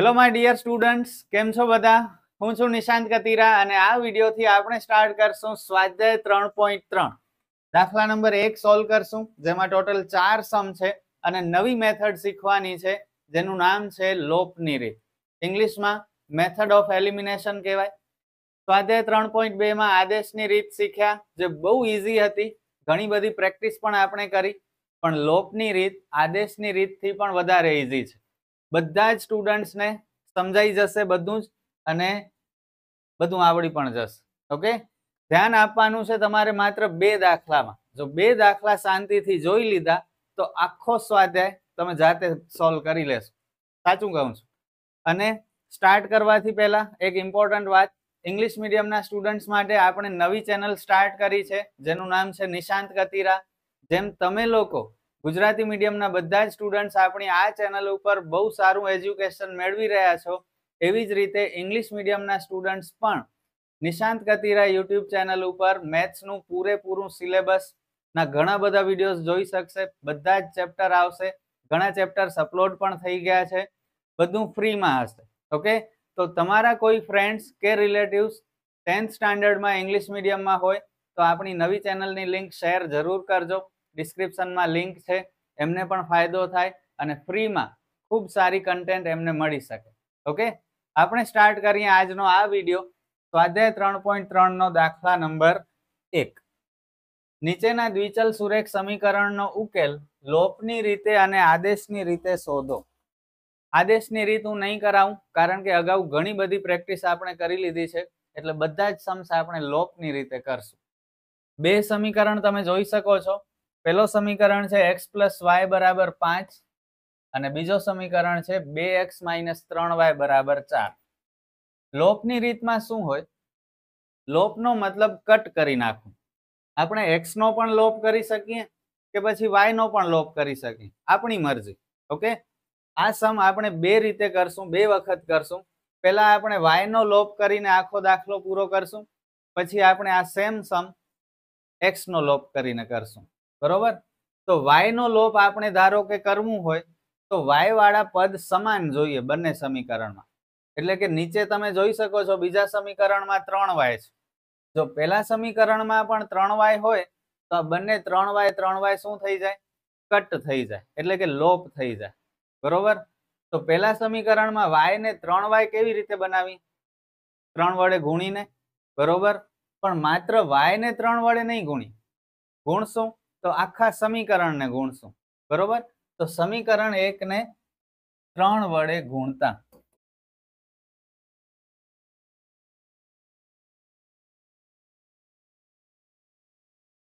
hello my dear students કેમ છો બધા હું છું નિશાંત કતીરા અને આ વિડીયોથી આપણે સ્ટાર્ટ કરશું સ્વાધ્યાય ત્રણ પોઈન્ટ ત્રણ દાખલા નંબર એક સોલ્વ કરશું જેમાં ટોટલ ચાર સમ છે અને નવી મેથડ શીખવાની છે જેનું નામ છે લોપની રીત ઇંગ્લિશમાં મેથડ ઓફ એલિમિનેશન કહેવાય સ્વાધ્યાય ત્રણ પોઈન્ટ બેમાં આદેશની રીત શીખ્યા જે બહુ ઇઝી હતી ઘણી બધી પ્રેક્ટિસ પણ આપણે કરી પણ લોપની રીત આદેશની રીતથી પણ વધારે ઇઝી છે બધા જ સ્ટુડન્ટ્સને સમજાઈ જશે બધું જ અને બધું આવડી પણ જશે ઓકે ધ્યાન આપવાનું છે તમારે માત્ર બે દાખલામાં જો બે દાખલા શાંતિથી જોઈ લીધા તો આખો સ્વાધ્યાય તમે જાતે સોલ્વ કરી લેશો સાચું કહું છું અને સ્ટાર્ટ કરવાથી પહેલા એક ઇમ્પોર્ટન્ટ વાત ઇંગ્લિશ મીડિયમના સ્ટુડન્ટ્સ માટે આપણે નવી ચેનલ સ્ટાર્ટ કરી છે જેનું નામ છે નિશાંત કતીરા જેમ તમે લોકો ગુજરાતી મીડિયમના બધા જ સ્ટુડન્ટ આપણી આ ચેનલ ઉપર બહુ સારું એજ્યુકેશન મેળવી રહ્યા છો એવી જ રીતે ઇંગ્લિશ મીડિયમના સ્ટુડન્ટ્સ પણ નિશાંત કતીરા યુટ્યુબ ચેનલ ઉપર મેથ્સનું પૂરેપૂરું સિલેબસના ઘણા બધા વિડીયોઝ જોઈ શકશે બધા જ ચેપ્ટર આવશે ઘણા ચેપ્ટર્સ અપલોડ પણ થઈ ગયા છે બધું ફ્રીમાં હશે ઓકે તો તમારા કોઈ ફ્રેન્ડ્સ કે રિલેટિવ્સ ટેન્થ સ્ટાન્ડર્ડમાં ઇંગ્લિશ મીડિયમમાં હોય તો આપણી નવી ચેનલની લિંક શેર જરૂર કરજો ડિસ્ક્રિપ્શનમાં લિંક છે એમને પણ ફાયદો થાય અને ફ્રીમાં ખૂબ સારી કન્ટેન્ટ એમને મળી શકે ઓકે આપણે સ્ટાર્ટ કરીએ આજનો આ વિડીયો સ્વાધ્યાય ત્રણ પોઈન્ટ ત્રણનો દાખલા નંબર એક નીચેના દ્વિચલ સુરેખ સમીકરણનો ઉકેલ લોપની રીતે અને આદેશની રીતે શોધો આદેશની રીત હું નહીં કરાવું કારણ કે અગાઉ ઘણી બધી પ્રેક્ટિસ આપણે કરી લીધી છે એટલે બધા જ સમ્સ આપણે લોપની રીતે કરશું બે સમીકરણ તમે જોઈ શકો છો પહેલો સમીકરણ છે એક્સ પ્લસ વાય બરાબર પાંચ અને બીજો સમીકરણ છે બે એક્સ માઇનસ ત્રણ વાય બરાબર ચાર લોપની રીતમાં શું હોય લોપનો મતલબ કટ કરી નાખવું આપણે એક્સનો પણ લોપ કરી શકીએ કે પછી વાયનો પણ લોપ કરી શકીએ આપણી મરજી ઓકે આ સમ આપણે બે રીતે કરશું બે વખત કરશું પહેલા આપણે વાયનો લોપ કરીને આખો દાખલો પૂરો કરશું પછી આપણે આ સેમ સમ એક્સનો લોપ કરીને કરશું બરોબર તો વાય નો લોપ આપણે ધારો કે કરવું હોય તો વાય વાળા પદ સમાન જોઈએ બંને સમીકરણમાં એટલે કે નીચે તમે જોઈ શકો છો બીજા સમીકરણમાં ત્રણ વાય છે જો પેલા સમીકરણમાં પણ ત્રણ વાય હોય તો આ બંને ત્રણ વાય ત્રણ વાય શું થઈ જાય કટ થઈ જાય એટલે કે લોપ થઈ જાય બરોબર તો પેલા સમીકરણમાં વાય ને ત્રણ વાય કેવી રીતે બનાવી ત્રણ વડે ગુણીને બરોબર પણ માત્ર વાય ને ત્રણ વડે નહીં ગુણી ગુણ શું તો આખા સમીકરણને ગુણશું બરોબર તો સમીકરણ એક ને ત્રણ વડે ગુણતા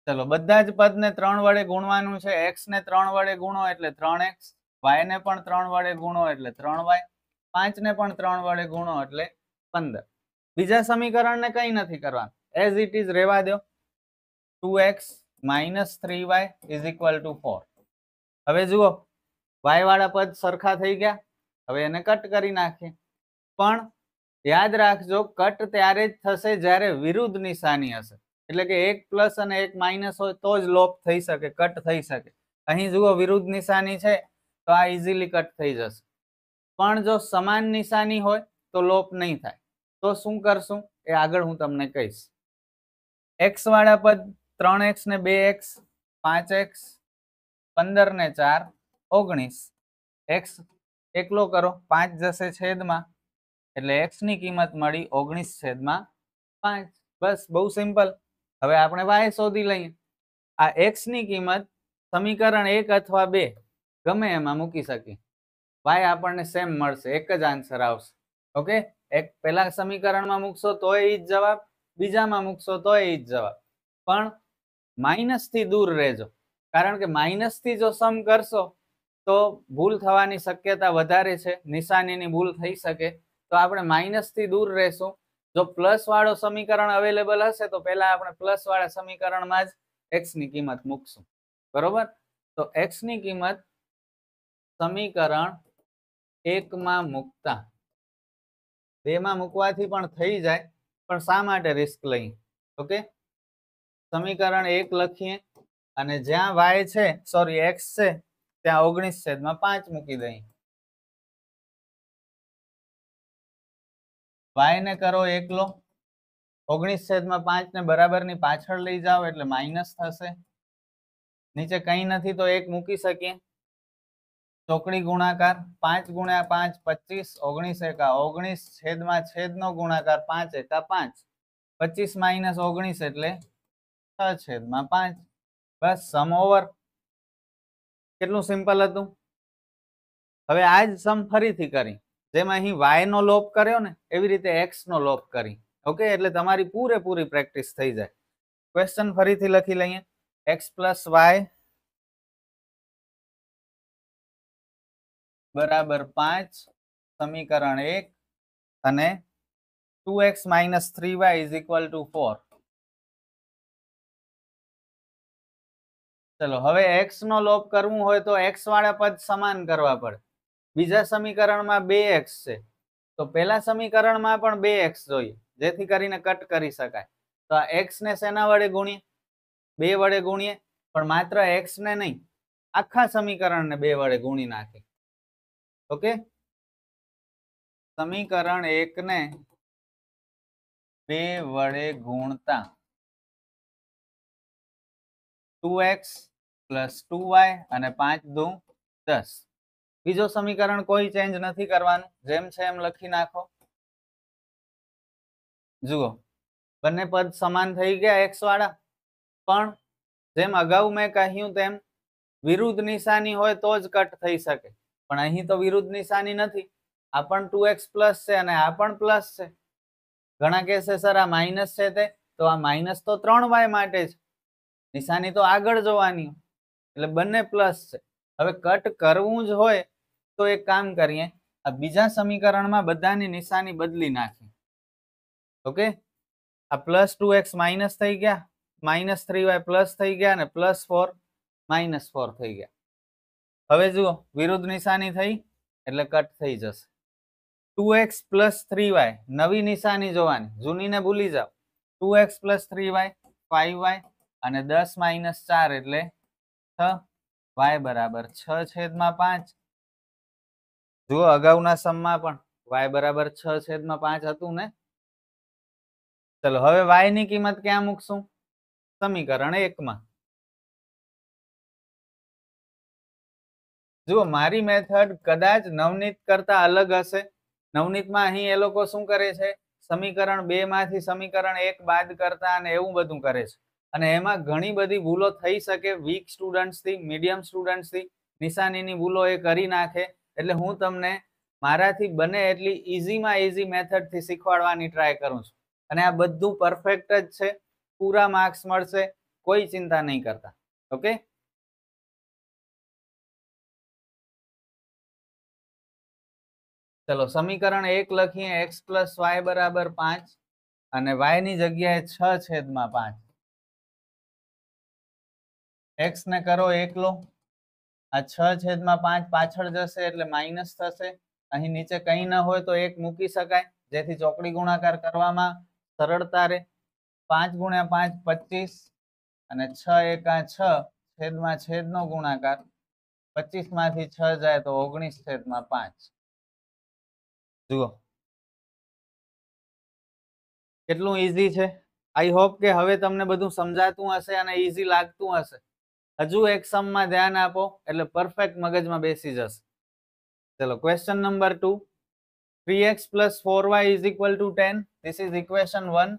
ચલો બધા જ પદ ને ત્રણ વડે ગુણવાનું છે એક્સ ને ત્રણ વડે ગુણો એટલે ત્રણ એક્સ વાય ને પણ ત્રણ વડે ગુણો એટલે ત્રણ વાય પાંચ ને પણ ત્રણ વડે ગુણો એટલે પંદર બીજા સમીકરણ ને કંઈ નથી કરવાનું એઝ ઇટ ઇઝ રેવા દો two x minus three y is equal to four હવે જુઓ વાય વાળા પદ સરખા થઈ ગયા હવે એને કટ કરી નાખીએ પણ યાદ રાખજો કટ ત્યારે જ થશે જ્યારે વિરુદ્ધ નિશાની હશે એટલે કે એક પ્લસ અને એક માઇનસ હોય તો જ લોપ થઈ શકે કટ થઈ શકે અહીં જુઓ વિરુદ્ધ નિશાની છે તો આ ઇઝીલી કટ થઈ જશે પણ જો સમાન નિશાની હોય તો લોપ નહીં થાય તો શું કરશું એ આગળ હું તમને કહીશ એક્સ વાળા પદ ત્રણ એક્સ ને બે એક્સ પાંચ એક્સ પંદર ને ચાર ઓગણીસ એક્સ એકલો કરો પાંચ જશે છેદમાં એટલે એક્સની કિંમત મળી ઓગણીસ છેદમાં પાંચ બસ બહુ સિમ્પલ હવે આપણે વાય શોધી લઈએ આ એક્સની કિંમત સમીકરણ એક અથવા બે ગમે એમાં મૂકી શકીએ વાય આપણને સેમ મળશે એક જ આન્સર આવશે ઓકે એક પહેલા સમીકરણમાં મૂકશો તો એ જ જવાબ બીજામાં મૂકશો તો એ જ જવાબ પણ માઇનસથી દૂર રહેજો કારણ કે માઇનસથી જો સમ કરશો તો ભૂલ થવાની શક્યતા વધારે છે નિશાનીની ભૂલ થઈ શકે તો આપણે માઇનસથી દૂર રહેશું જો પ્લસ વાળો સમીકરણ અવેલેબલ હશે તો પહેલા આપણે પ્લસ વાળા સમીકરણમાં જ એક્સની કિંમત મૂકશું બરોબર તો એક્સની કિંમત સમીકરણ એકમાં મૂકતા બેમાં મૂકવાથી પણ થઈ જાય પણ શા માટે રિસ્ક લઈએ ઓકે સમીકરણ એક લખીએ અને જ્યાં વાય છે સોરી એક્સ છે ત્યાં ઓગણીસ છેદમાં પાંચ મૂકી દઈએ વાય ને કરો એકલો ઓગણીસ છેદમાં પાંચ ને બરાબર ની પાછળ લઈ જાઓ એટલે માઇનસ થશે નીચે કંઈ નથી તો એક મૂકી શકીએ ચોકડી ગુણાકાર પાંચ ગુણ્યા પાંચ પચીસ ઓગણીસ એકા ઓગણીસ છેદમાં છેદનો ગુણાકાર પાંચ એકા પાંચ પચીસ માઇનસ ઓગણીસ એટલે છ છેદમાં પાંચ બસ સમ ઓવર કેટલું સિમ્પલ હતું હવે આ જ સમ ફરીથી કરી જેમાં અહીં વાય નો લોપ કર્યો ને એવી રીતે એક્સ નો લોપ કરી ઓકે એટલે તમારી પૂરેપૂરી પ્રેક્ટિસ થઈ જાય ક્વેશ્ચન ફરીથી લખી લઈએ એક્સ પ્લસ વાય બરાબર પાંચ સમીકરણ એક અને two x minus three y is equal to four ચલો હવે એક્સ નો લોપ કરવું હોય તો એક્સ વાળા પદ સમાન કરવા પડે બીજા સમીકરણમાં બે એક્સ છે તો પેલા સમીકરણમાં પણ બે એક્સ જોઈએ જેથી કરીને કટ કરી શકાય તો આ એક્સ ને શેના વડે ગુણીએ બે વડે ગુણીએ પણ માત્ર એક્સ ને નહીં આખા સમીકરણ ને બે વડે ગુણી નાખે ઓકે સમીકરણ એક ને બે વડે ગુણતા two x plus two y અને પાંચ દુ દસ બીજો સમીકરણ કોઈ ચેન્જ નથી કરવાનું જેમ છે એમ લખી નાખો જુઓ બંને પદ સમાન થઈ ગયા એક્સ વાળા પણ જેમ અગાઉ મેં કહ્યું તેમ વિરુદ્ધ નિશાની હોય તો જ કટ થઈ શકે પણ અહીં તો વિરુદ્ધ નિશાની નથી આ પણ ટુ એક્સ પ્લસ છે અને આ પણ પ્લસ છે ઘણા કેસે સર આ માઇનસ છે તે તો આ માઇનસ તો ત્રણ વાય માટે છે નિશાની તો આગળ જોવાની એટલે બંને પ્લસ છે હવે કટ કરવું જ હોય તો એક કામ કરીએ આ બીજા સમીકરણમાં બધાની નિશાની બદલી નાખી ઓકે આ પ્લસ ટુ એક્સ માઇનસ થઈ ગયા માઇનસ થ્રી વાય પ્લસ થઈ ગયા અને પ્લસ ફોર માઇનસ ફોર થઈ ગયા હવે જુઓ વિરુદ્ધ નિશાની થઈ એટલે કટ થઈ જશે two x plus three y નવી નિશાની જોવાની જૂનીને ભૂલી જાઓ two x plus three y five y અને દસ માઇનસ ચાર એટલે બરાબર છેદમાં પાંચ જુઓ અગાઉના સમમાં પણ વાય બરાબર છેદમાં પાંચ હતું ને ચલો હવે વાય ની કિંમત ક્યાં મૂકશું સમીકરણ એકમાં જુઓ મારી મેથડ કદાચ નવનીત કરતા અલગ હશે નવનીતમાં અહીં એ લોકો શું કરે છે સમીકરણ બે માંથી સમીકરણ એક બાદ કરતા અને એવું બધું કરે છે અને એમાં ઘણી બધી ભૂલો થઈ શકે વીક સ્ટુડન્ટ્સથી મીડિયમ સ્ટુડન્ટ્સથી નિશાનીની ભૂલો એ કરી નાખે એટલે હું તમને મારાથી બને એટલી ઇઝીમાં ઇઝી મેથડથી શીખવાડવાની ટ્રાય કરું છું અને આ બધું પરફેક્ટ જ છે પૂરા માર્ક્સ મળશે કોઈ ચિંતા નહીં કરતા ઓકે ચલો સમીકરણ એક લખીએ એક્સ પ્લસ વાય બરાબર પાંચ અને વાયની જગ્યાએ છ છેદમાં પાંચ એક્સ ને કરો એકલો આ છ છેદમાં પાંચ પાછળ જશે એટલે માઇનસ થશે અહીં નીચે કંઈ ના હોય તો એક મૂકી શકાય જેથી ચોકડી ગુણાકાર કરવામાં સરળતા રહે પાંચ ગુણ્યા પાંચ પચીસ અને છ એકા છ છેદમાં છેદનો ગુણાકાર પચીસ માંથી છ જાય તો ઓગણીસ છેદમાં પાંચ જુઓ કેટલું ઈઝી છે આઈ હોપ કે હવે તમને બધું સમજાતું હશે અને ઈઝી લાગતું હશે હજુ એક સમમાં ધ્યાન આપો એટલે પરફેક્ટ મગજમાં બેસી જશે ચલો question number two three x plus four y is equal to ten this is equation one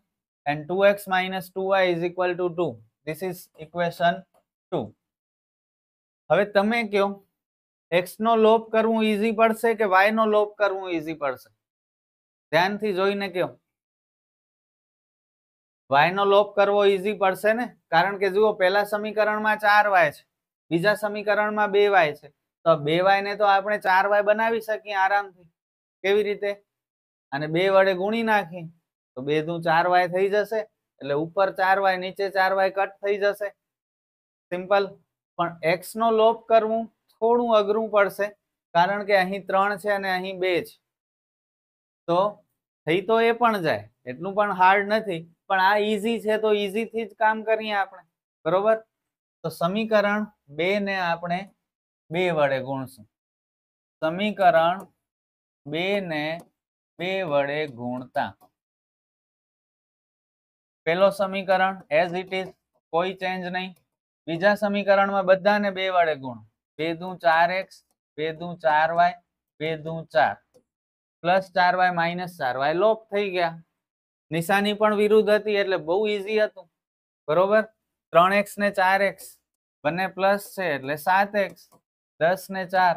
and two x minus two y is equal to two this is equation two હવે તમે કહો x નો લોપ કરવું easy પડશે કે y નો લોપ કરવું easy પડશે ધ્યાનથી જોઈને કહો વાયનો લોપ કરવો ઈઝી પડશે ને કારણ કે જુઓ પહેલા સમીકરણમાં ચાર વાય છે બીજા સમીકરણમાં બે વાય છે તો બે વાય ને તો આપણે ચાર વાય બનાવી શકીએ આરામથી કેવી રીતે અને બે વડે ગુણી નાખી તો બે દું ચાર વાય થઈ જશે એટલે ઉપર ચાર વાય નીચે ચાર વાય કટ થઈ જશે સિમ્પલ પણ એક્સ નો લોપ કરવું થોડું અઘરું પડશે કારણ કે અહીં ત્રણ છે અને અહીં બે છે તો થઈ તો એ પણ જાય એટલું પણ હાર્ડ નથી પણ આ ઈઝી છે તો ઈઝીથી જ કામ કરીએ આપણે બરોબર તો સમીકરણ બે ને આપણે બે વડે ગુણશું સમીકરણ બે ને બે વડે ગુણતા પેલો સમીકરણ એઝ ઇટ ઇઝ કોઈ ચેન્જ નહીં બીજા સમીકરણમાં બધાને બે વડે ગુણ બે દુ ચાર એક્સ બે દુ ચાર વાય બે દુ ચાર પ્લસ ચાર વાય માઇનસ ચાર વાય લોપ થઈ ગયા નિશાની પણ વિરુદ્ધ હતી એટલે બહુ ઈઝી હતું બરોબર ત્રણ એક્સ ને ચાર એક્સ બંને પ્લસ છે એટલે સાત એક્સ દસ ને ચાર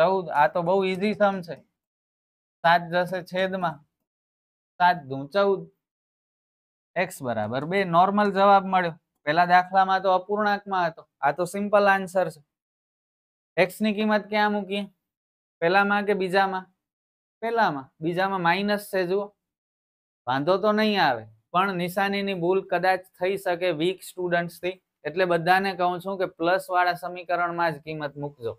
ચૌદ આ તો બહુ ઈઝી સમ છે સાત જશે છેદમાં સાત દુ ચૌદ એક્સ બરાબર બે નોર્મલ જવાબ મળ્યો પેલા દાખલામાં તો અપૂર્ણાંકમાં હતો આ તો સિમ્પલ આન્સર છે એક્સની કિંમત ક્યાં મૂકીએ પેલામાં કે બીજામાં પેલામાં બીજામાં માઇનસ છે જુઓ વાંધો તો નહીં આવે પણ નિશાનીની ભૂલ કદાચ થઈ શકે વીક સ્ટુડન્ટ્સથી એટલે બધાને કહું છું કે પ્લસ વાળા સમીકરણમાં જ કિંમત મૂકજો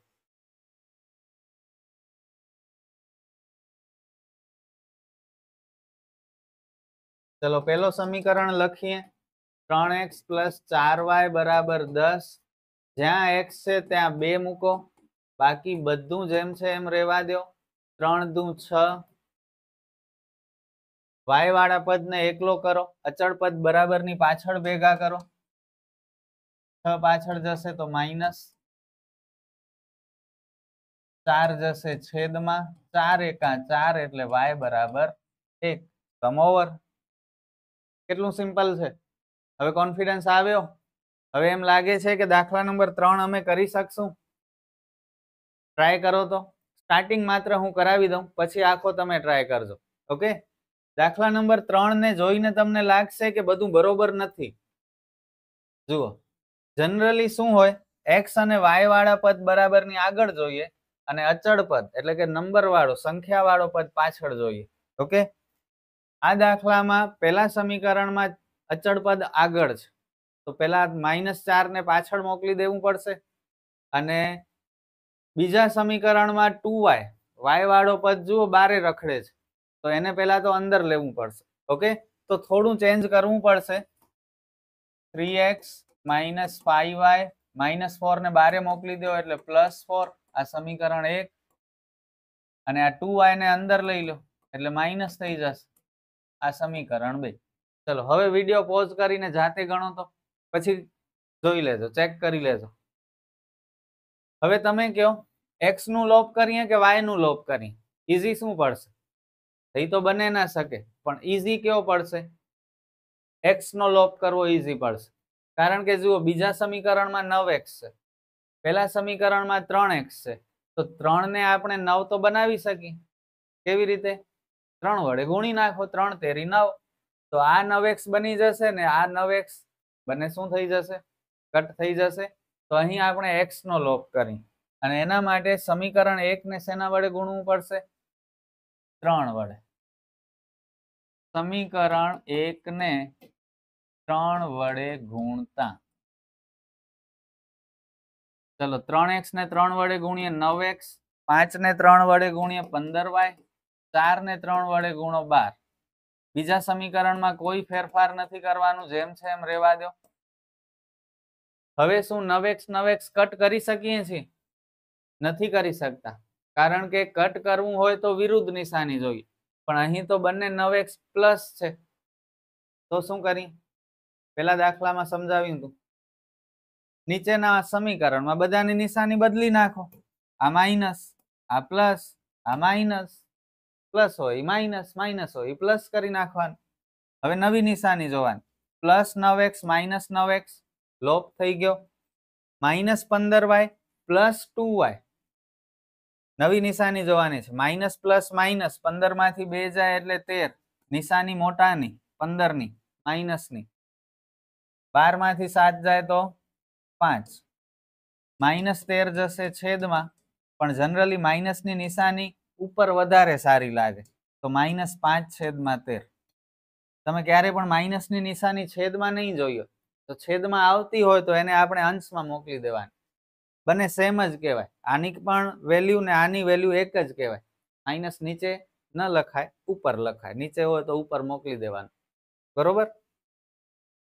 ચલો પેલો સમીકરણ લખીએ ત્રણ એક્સ પ્લસ ચાર વાય બરાબર દસ જ્યાં એક્સ છે ત્યાં બે મૂકો બાકી બધું જેમ છે એમ રહેવા દો ત્રણ દુ છ વાય વાળા પદને એકલો કરો અચળ પદ ની પાછળ ભેગા કરો છ પાછળ જશે તો માઇનસ ચાર જશે છેદમાં ચાર એકા ચાર એટલે વાય બરાબર એક સમ ઓવર કેટલું સિમ્પલ છે હવે કોન્ફિડન્સ આવ્યો હવે એમ લાગે છે કે દાખલા નંબર ત્રણ અમે કરી શકશું ટ્રાય કરો તો સ્ટાર્ટિંગ માત્ર હું કરાવી દઉં પછી આખો તમે ટ્રાય કરજો ઓકે દાખલા નંબર ત્રણ ને જોઈને તમને લાગશે કે બધું બરોબર નથી જુઓ જનરલી શું હોય એક્સ અને વાય વાળા પદ બરાબરની આગળ જોઈએ અને અચળ પદ એટલે કે નંબર વાળો સંખ્યા વાળો પદ પાછળ જોઈએ ઓકે આ દાખલામાં પહેલા સમીકરણમાં અચળ પદ આગળ છે તો પહેલા માઇનસ ચાર ને પાછળ મોકલી દેવું પડશે અને બીજા સમીકરણમાં ટુ વાય વાય વાળો પદ જુઓ બારે રખડે છે તો એને પહેલા તો અંદર લેવું પડશે ઓકે તો થોડું ચેન્જ કરવું પડશે three x minus five y minus four ને બારે મોકલી દો એટલે પ્લસ ફોર આ સમીકરણ એક અને આ ટુ વાય ને અંદર લઈ લો એટલે માઇનસ થઈ જશે આ સમીકરણ બે ચલો હવે વિડીયો પોઝ કરીને જાતે ગણો તો પછી જોઈ લેજો ચેક કરી લેજો હવે તમે કહો એક્સ નું લોપ કરીએ કે વાય નું લોપ કરીએ ઇઝી શું પડશે એ તો બને ના શકે પણ ઈઝી કેવો પડશે એક્સનો લોપ કરવો ઈઝી પડશે કારણ કે જુઓ બીજા સમીકરણમાં નવ એક્સ છે પહેલા સમીકરણમાં ત્રણ એક્સ છે તો ત્રણને આપણે નવ તો બનાવી શકીએ કેવી રીતે ત્રણ વડે ગુણી નાખો ત્રણ તેરી નવ તો આ નવ એક્સ બની જશે ને આ નવ એક્સ બંને શું થઈ જશે કટ થઈ જશે તો અહીં આપણે એક્સનો લોપ કરી અને એના માટે સમીકરણ એકને શેના વડે ગુણવું પડશે ત્રણ વડે સમીકરણ એકને ત્રણ વડે ગુણતા ચલો ત્રણ એક્સ ને ત્રણ વડે ગુણીએ નવ એક્સ પાંચ ને ત્રણ વડે ગુણીએ પંદર વાય ચાર ને ત્રણ વડે ગુણો બાર બીજા સમીકરણમાં કોઈ ફેરફાર નથી કરવાનું જેમ છે એમ રેવા દો હવે શું નવ એક્સ નવ એક્સ કટ કરી શકીએ છીએ નથી કરી શકતા કારણ કે કટ કરવું હોય તો વિરુદ્ધ નિશાની જોઈએ પણ અહીં તો બંને નવ એક્સ પ્લસ છે તો શું કરી પેલા દાખલામાં સમજાવ્યું હતું નીચેના સમીકરણમાં બધાની નિશાની બદલી નાખો આ માઇનસ આ પ્લસ આ માઇનસ પ્લસ હોય માઇનસ માઇનસ હોય પ્લસ કરી નાખવાનું હવે નવી નિશાની જોવાની પ્લસ નવ એક્સ માઇનસ નવ એક્સ લોપ થઈ ગયો માઇનસ પંદર વાય પ્લસ ટુ વાય નવી નિશાની જોવાની છે માઇનસ પ્લસ માઇનસ પંદર માંથી બે જાય એટલે તેર નિશાની મોટાની પંદરની માઇનસની બાર માંથી સાત જાય તો પાંચ માઇનસ તેર જશે છેદમાં પણ જનરલી માઇનસની નિશાની ઉપર વધારે સારી લાગે તો માઇનસ પાંચ છેદમાં તેર તમે ક્યારે પણ માઇનસની નિશાની છેદમાં નહીં જોયો તો છેદમાં આવતી હોય તો એને આપણે અંશમાં મોકલી દેવાની બંને સેમ જ કહેવાય આની પણ વેલ્યુ ને આની વેલ્યુ એક જ કહેવાય માઇનસ નીચે ન લખાય ઉપર લખાય નીચે હોય તો ઉપર મોકલી દેવાનું બરોબર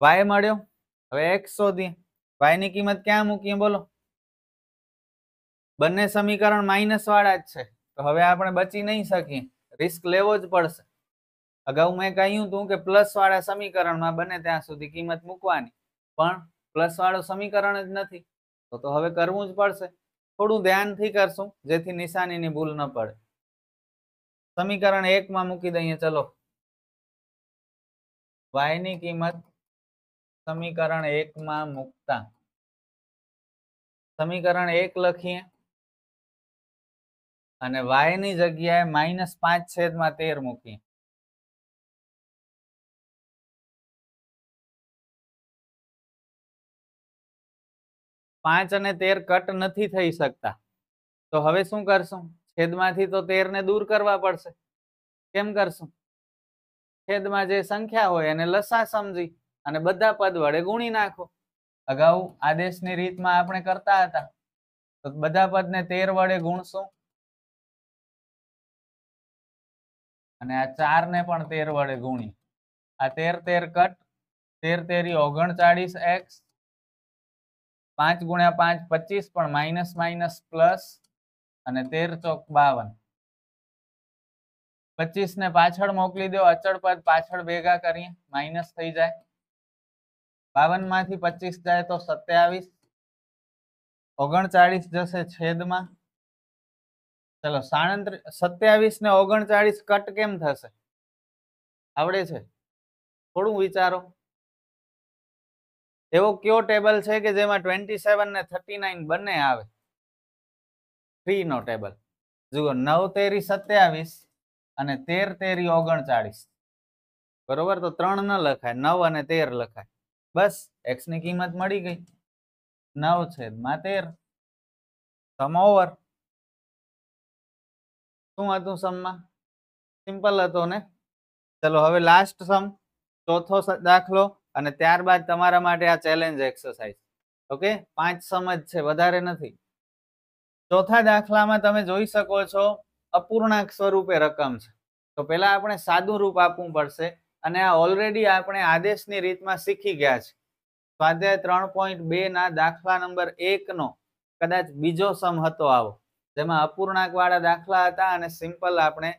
વાય મળ્યો હવે એક્સ શોધીએ વાયની કિંમત ક્યાં મૂકીએ બોલો બંને સમીકરણ માઇનસ વાળા જ છે તો હવે આપણે બચી નહીં શકીએ રિસ્ક લેવો જ પડશે અગાઉ મેં કહ્યું હતું કે પ્લસ વાળા સમીકરણમાં બને ત્યાં સુધી કિંમત મૂકવાની પણ પ્લસ વાળું સમીકરણ જ નથી તો તો હવે કરવું જ પડશે થોડું ધ્યાનથી કરશું જેથી નિશાનીની ભૂલ ન પડે સમીકરણ એકમાં મૂકી દઈએ ચલો વાયની કિંમત સમીકરણ એકમાં મૂકતા સમીકરણ એક લખીએ અને વાયની જગ્યાએ માઇનસ પાંચ છેદમાં તેર મૂકીએ પાંચ અને તેર કટ નથી થઈ શકતા તો હવે શું કરશું છેદમાંથી તો તેરને દૂર કરવા પડશે કેમ કરશું છેદમાં જે સંખ્યા હોય એને લસા સમજી અને બધા પદ વડે ગુણી નાખો અગાઉ આદેશની રીતમાં આપણે કરતા હતા તો બધા પદને તેર વડે ગુણશું અને આ ચાર ને પણ તેર વડે ગુણી આ તેર તેર કટ તેર તેરી ઓગણચાળીસ એક્સ પાંચ ગુણ્યા પાંચ પચીસ પણ માઇનસ માઇનસ પ્લસ અને તેર ચોક બાવન પચીસ ને પાછળ મોકલી દો અચળ પદ પાછળ ભેગા કરીએ માઇનસ થઈ જાય બાવન માંથી પચીસ જાય તો સત્યાવીસ ઓગણચાળીસ જશે છેદમાં ચલો સાડત્રીસ સત્યાવીસ ને ઓગણચાળીસ કટ કેમ થશે આવડે છે થોડું વિચારો એવો કયો ટેબલ છે કે જેમાં ટ્વેન્ટી સેવન ને થર્ટી નાઇન બંને આવે થ્રી નો ટેબલ જુઓ નવ તેરી સત્યાવીસ અને તેર તેરી ઓગણચાળીસ બરોબર તો ત્રણ ન લખાય નવ અને તેર લખાય બસ એક્સની કિંમત મળી ગઈ નવ છેદ છેદમાં તેર સમઓવર શું હતું સમમાં સિમ્પલ હતો ને ચલો હવે લાસ્ટ સમ ચોથો દાખલો અને ત્યારબાદ તમારા માટે આ ચેલેન્જ એક્સરસાઇઝ ઓકે પાંચ સમજ છે વધારે નથી ચોથા દાખલામાં તમે જોઈ શકો છો અપૂર્ણાંક સ્વરૂપે રકમ છે તો પહેલા આપણે સાદું રૂપ આપવું પડશે અને આ ઓલરેડી આપણે આદેશની રીતમાં શીખી ગયા છે સ્વાધ્યાય ત્રણ પોઈન્ટ બે ના દાખલા નંબર એક નો કદાચ બીજો સમ હતો આવો જેમાં અપૂર્ણાંક વાળા દાખલા હતા અને સિમ્પલ આપણે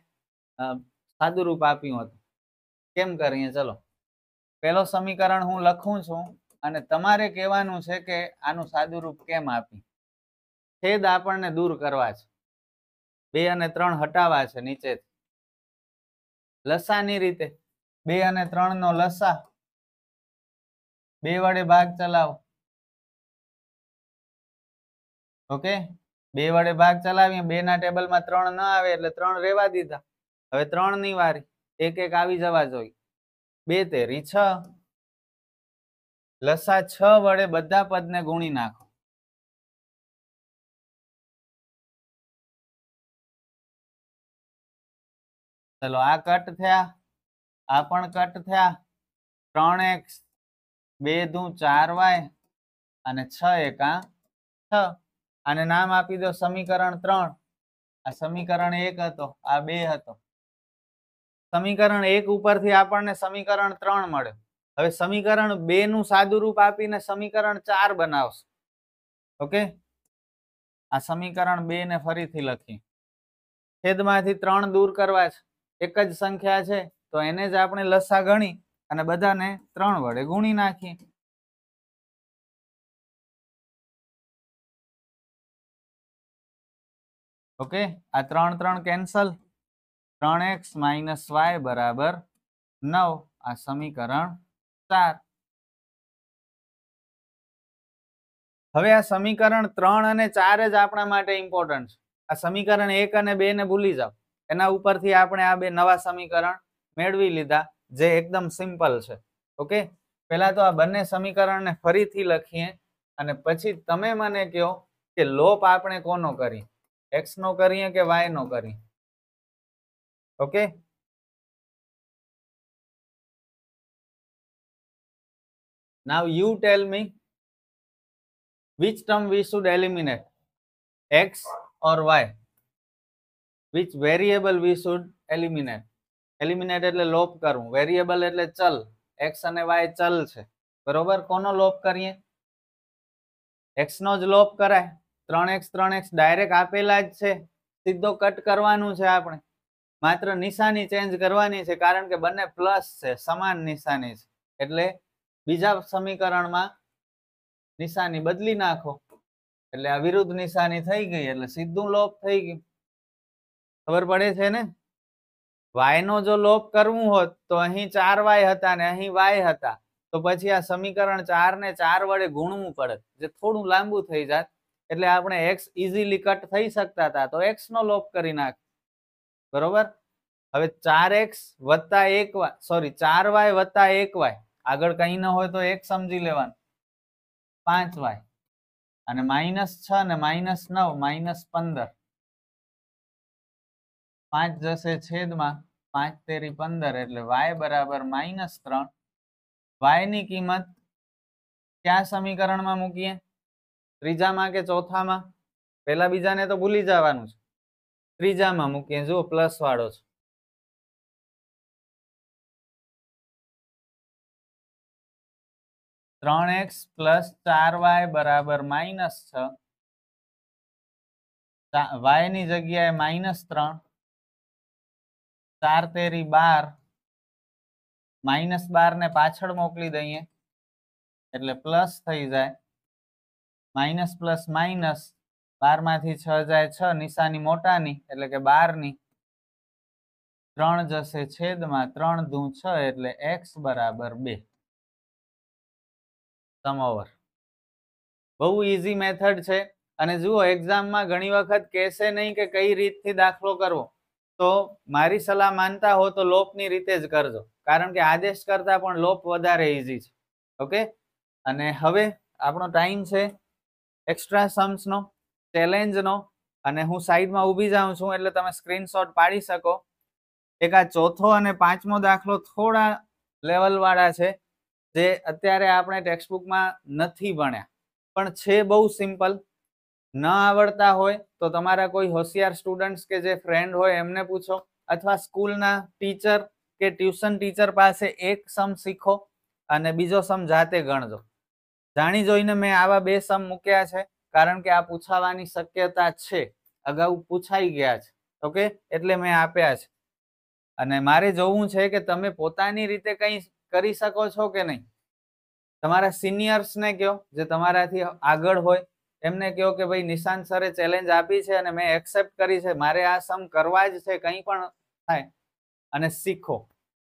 સાદું રૂપ આપ્યું હતું કેમ કરીએ ચલો પહેલો સમીકરણ હું લખું છું અને તમારે કહેવાનું છે કે આનું સાદું રૂપ કેમ આપી છેદ આપણને દૂર કરવા છે બે અને ત્રણ હટાવવા છે નીચેથી લસાની રીતે બે અને ત્રણ નો લસા બે વડે ભાગ ચલાવો ઓકે બે વડે ભાગ ચલાવીએ બે ના ટેબલમાં ત્રણ ન આવે એટલે ત્રણ રેવા દીધા હવે ત્રણ ની વારી એક એક આવી જવા જોઈએ બે તેરી છ લસા છ વડે બધા પદને ગુણી નાખો ચલો આ કટ થયા આ પણ કટ થયા ત્રણ એક બે દુ ચાર વાય અને છ એકા છ અને નામ આપી દો સમીકરણ ત્રણ આ સમીકરણ એક હતો આ બે હતો સમીકરણ એક ઉપરથી આપણને સમીકરણ ત્રણ મળે હવે સમીકરણ બે નું સાદું રૂપ આપીને સમીકરણ ચાર બનાવશે ઓકે આ સમીકરણ બે ને ફરીથી લખી છેદમાંથી ત્રણ દૂર કરવા છે એક જ સંખ્યા છે તો એને જ આપણે લસા ગણી અને બધાને ત્રણ વડે ગુણી નાખી ઓકે આ ત્રણ ત્રણ કેન્સલ ત્રણ એક્સ માઇનસ વાય બરાબર નવ આ સમીકરણ ચાર હવે આ સમીકરણ ત્રણ અને ચાર જ આપણા માટે ઇમ્પોર્ટન્ટ છે આ સમીકરણ એક અને બે ને ભૂલી જાઓ એના ઉપરથી આપણે આ બે નવા સમીકરણ મેળવી લીધા જે એકદમ સિમ્પલ છે ઓકે પહેલા તો આ બંને સમીકરણને ફરીથી લખીએ અને પછી તમે મને કહો કે લોપ આપણે કોનો કરી એક્સ નો કરીએ કે વાય નો કરીએ okay now you tell me which term we should eliminate x or y which variable we should eliminate eliminate એટલે લોપ કરવું વેરીએબલ એટલે ચલ x અને y ચલ છે બરોબર કોનો લોપ કરીએ x નો જ લોપ કરાય 3x 3x ડાયરેક્ટ આપેલા જ છે સીધો કટ કરવાનું છે આપણે માત્ર નિશાની ચેન્જ કરવાની છે કારણ કે બંને પ્લસ છે સમાન નિશાની છે એટલે બીજા સમીકરણમાં નિશાની બદલી નાખો એટલે આ વિરુદ્ધ નિશાની થઈ ગઈ એટલે સીધું લોપ થઈ ગયું ખબર પડે છે ને વાય નો જો લોપ કરવું હોત તો અહીં ચાર વાય હતા ને અહીં વાય હતા તો પછી આ સમીકરણ ચાર ને ચાર વડે ગુણવું પડે જે થોડું લાંબુ થઈ જાત એટલે આપણે એક્સ ઇઝીલી કટ થઈ શકતા હતા તો એક્સ નો લોપ કરી નાખ બરોબર હવે ચાર એક્સ વત્તા એક વાય સોરી ચાર વાય વત્તા એક વાય આગળ કઈ ન હોય તો એક સમજી લેવાનું પાંચ વાય અને માઇનસ છ ને માઇનસ નવ માઇનસ પંદર પાંચ જશે છેદમાં પાંચ તેરી પંદર એટલે વાય બરાબર માઇનસ ત્રણ વાયની કિંમત ક્યાં સમીકરણમાં મૂકીએ ત્રીજામાં કે ચોથામાં પેલા બીજાને તો ભૂલી જવાનું છે ત્રીજામાં મૂકીએ જુઓ પ્લસ વાળો છે ત્રણ એક્સ પ્લસ ચાર વાય બરાબર માઇનસ છ વાય ની જગ્યાએ માઇનસ ત્રણ ચાર તેરી બાર માઇનસ બાર ને પાછળ મોકલી દઈએ એટલે પ્લસ થઈ જાય માઇનસ પ્લસ માઇનસ બાર માંથી છ જાય છ નિશાની મોટાની એટલે કે બારની ત્રણ જશે છેદમાં ત્રણ દુ છ એટલે એક્સ બરાબર બે સમઓવર બહુ ઇઝી મેથડ છે અને જુઓ એક્ઝામમાં ઘણી વખત કહેશે નહીં કે કઈ રીતથી દાખલો કરવો તો મારી સલાહ માનતા હો તો લોપની રીતે જ કરજો કારણ કે આદેશ કરતા પણ લોપ વધારે ઇઝી છે ઓકે અને હવે આપણો ટાઈમ છે એક્સ્ટ્રા સમ્સનો ચેલેન્જનો અને હું સાઈડમાં ઊભી જાઉં છું એટલે તમે સ્ક્રીનશોટ પાડી શકો એક આ ચોથો અને પાંચમો દાખલો થોડા લેવલવાળા છે જે અત્યારે આપણે ટેક્સ્ટબુકમાં નથી ભણ્યા પણ છે બહુ સિમ્પલ ન આવડતા હોય તો તમારા કોઈ હોશિયાર સ્ટુડન્ટ્સ કે જે ફ્રેન્ડ હોય એમને પૂછો અથવા સ્કૂલના ટીચર કે ટ્યુશન ટીચર પાસે એક સમ શીખો અને બીજો સમ જાતે ગણજો જાણી જોઈને મેં આવા બે સમ મૂક્યા છે કારણ કે આ પૂછાવાની શક્યતા છે અગાઉ પૂછાઈ ગયા છે ઓકે એટલે મેં આપ્યા છે અને મારે જોવું છે કે તમે પોતાની રીતે કંઈ કરી શકો છો કે નહીં તમારા સિનિયર્સને કહો જે તમારાથી આગળ હોય એમને કહો કે ભાઈ નિશાન સરે ચેલેન્જ આપી છે અને મેં એક્સેપ્ટ કરી છે મારે આ સમ કરવા જ છે કંઈ પણ થાય અને શીખો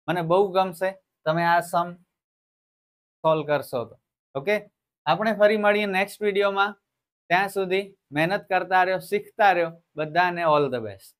મને બહુ ગમશે તમે આ સમ સોલ્વ કરશો તો ઓકે આપણે ફરી મળીએ નેક્સ્ટ વિડીયોમાં ત્યાં સુધી મહેનત કરતા રહ્યો શીખતા રહ્યો બધાને ઓલ ધ બેસ્ટ